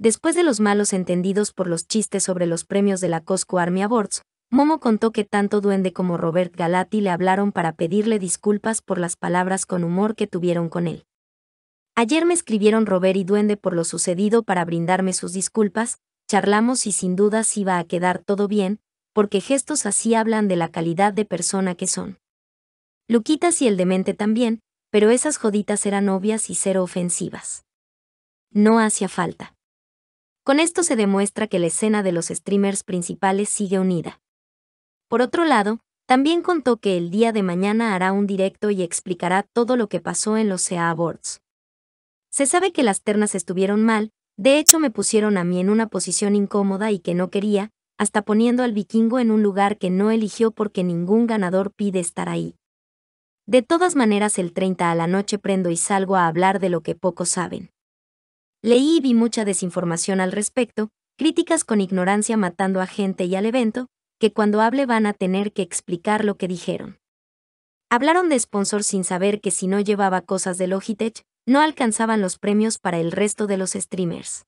Después de los malos entendidos por los chistes sobre los premios de la Costco Army Awards, Momo contó que tanto Duende como Robert Galati le hablaron para pedirle disculpas por las palabras con humor que tuvieron con él. Ayer me escribieron Robert y Duende por lo sucedido para brindarme sus disculpas, charlamos y sin duda se iba a quedar todo bien, porque gestos así hablan de la calidad de persona que son. Luquitas y el demente también, pero esas joditas eran obvias y cero ofensivas. No hacía falta. Con esto se demuestra que la escena de los streamers principales sigue unida. Por otro lado, también contó que el día de mañana hará un directo y explicará todo lo que pasó en los CA e Awards. Se sabe que las ternas estuvieron mal, de hecho me pusieron a mí en una posición incómoda y que no quería, hasta poniendo al vikingo en un lugar que no eligió porque ningún ganador pide estar ahí. De todas maneras el 30 a la noche prendo y salgo a hablar de lo que pocos saben. Leí y vi mucha desinformación al respecto, críticas con ignorancia matando a gente y al evento, que cuando hable van a tener que explicar lo que dijeron. Hablaron de sponsor sin saber que si no llevaba cosas de Logitech, no alcanzaban los premios para el resto de los streamers.